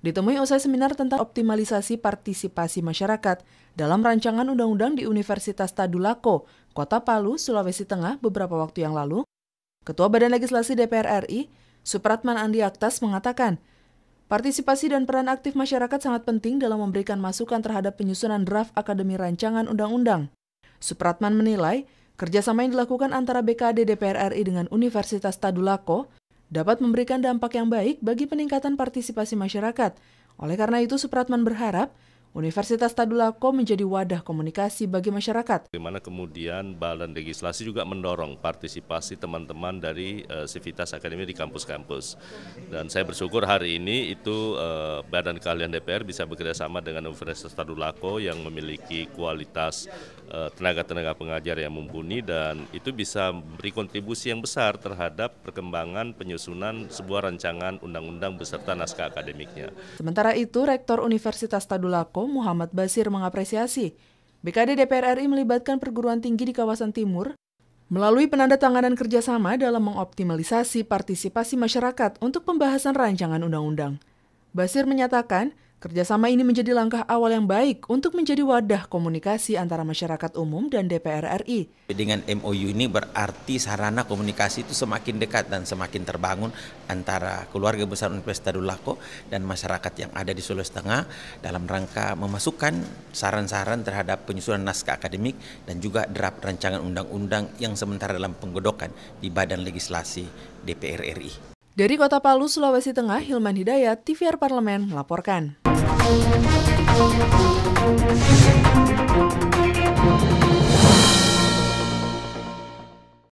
Ditemui usai seminar tentang optimalisasi partisipasi masyarakat dalam rancangan undang-undang di Universitas Tadulako, Kota Palu, Sulawesi Tengah beberapa waktu yang lalu, Ketua Badan Legislasi DPR RI, Supratman Andi Aktas mengatakan, partisipasi dan peran aktif masyarakat sangat penting dalam memberikan masukan terhadap penyusunan draft Akademi Rancangan Undang-Undang. Supratman menilai, Kerjasama yang dilakukan antara BKD DPR RI dengan Universitas Tadulako dapat memberikan dampak yang baik bagi peningkatan partisipasi masyarakat. Oleh karena itu, Supratman berharap Universitas Tadulako menjadi wadah komunikasi bagi masyarakat. Di kemudian Badan Legislasi juga mendorong partisipasi teman-teman dari uh, eh, Civitas Akademi di kampus-kampus. Dan saya bersyukur hari ini itu uh, Badan Keahlian DPR bisa bekerjasama dengan Universitas Tadulako yang memiliki kualitas eh, tenaga-tenaga pengajar yang mumpuni dan itu bisa beri kontribusi yang besar terhadap perkembangan penyusunan sebuah rancangan undang-undang beserta naskah akademiknya. Sementara itu, Rektor Universitas Tadulako Muhammad Basir mengapresiasi BKD DPR RI melibatkan perguruan tinggi di kawasan timur melalui penanda tanganan kerjasama dalam mengoptimalisasi partisipasi masyarakat untuk pembahasan rancangan undang-undang. Basir menyatakan, Kerjasama ini menjadi langkah awal yang baik untuk menjadi wadah komunikasi antara masyarakat umum dan DPR RI. Dengan MOU ini berarti sarana komunikasi itu semakin dekat dan semakin terbangun antara keluarga besar Universitas Dulako dan masyarakat yang ada di Sulawesi Tengah dalam rangka memasukkan saran-saran terhadap penyusunan naskah akademik dan juga draft rancangan undang-undang yang sementara dalam penggodokan di Badan Legislasi DPR RI. Dari Kota Palu, Sulawesi Tengah, Hilman Hidayat, TVR Parlemen melaporkan. Thank you.